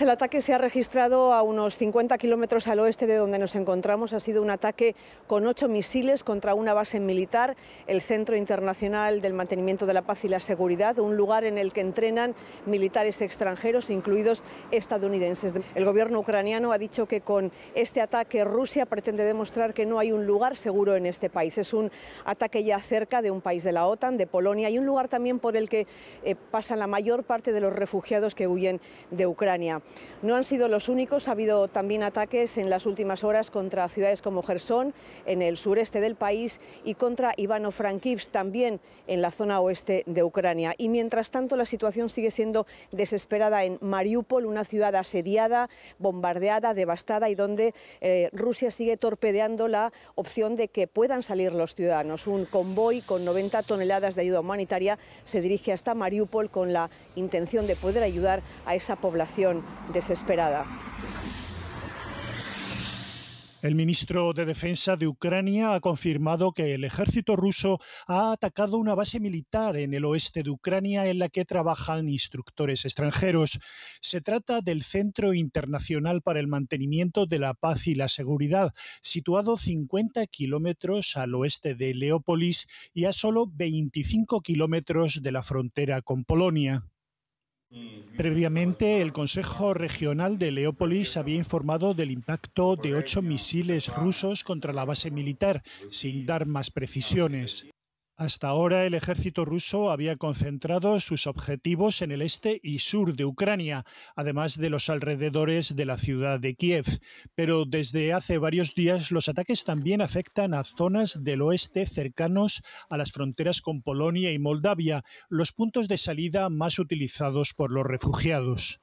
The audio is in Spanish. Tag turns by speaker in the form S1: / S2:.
S1: El ataque se ha registrado a unos 50 kilómetros al oeste de donde nos encontramos. Ha sido un ataque con ocho misiles contra una base militar, el Centro Internacional del Mantenimiento de la Paz y la Seguridad, un lugar en el que entrenan militares extranjeros, incluidos estadounidenses. El gobierno ucraniano ha dicho que con este ataque Rusia pretende demostrar que no hay un lugar seguro en este país. Es un ataque ya cerca de un país de la OTAN, de Polonia, y un lugar también por el que eh, pasan la mayor parte de los refugiados que huyen de Ucrania. No han sido los únicos, ha habido también ataques en las últimas horas contra ciudades como Gerson, en el sureste del país, y contra Ivano-Frankivsk, también en la zona oeste de Ucrania. Y mientras tanto, la situación sigue siendo desesperada en Mariupol, una ciudad asediada, bombardeada, devastada y donde eh, Rusia sigue torpedeando la opción de que puedan salir los ciudadanos. Un convoy con 90 toneladas de ayuda humanitaria se dirige hasta Mariupol con la intención de poder ayudar a esa población desesperada.
S2: El ministro de Defensa de Ucrania ha confirmado que el ejército ruso ha atacado una base militar en el oeste de Ucrania en la que trabajan instructores extranjeros. Se trata del Centro Internacional para el Mantenimiento de la Paz y la Seguridad, situado 50 kilómetros al oeste de Leópolis y a solo 25 kilómetros de la frontera con Polonia. Previamente, el Consejo Regional de Leópolis había informado del impacto de ocho misiles rusos contra la base militar, sin dar más precisiones. Hasta ahora el ejército ruso había concentrado sus objetivos en el este y sur de Ucrania, además de los alrededores de la ciudad de Kiev. Pero desde hace varios días los ataques también afectan a zonas del oeste cercanos a las fronteras con Polonia y Moldavia, los puntos de salida más utilizados por los refugiados.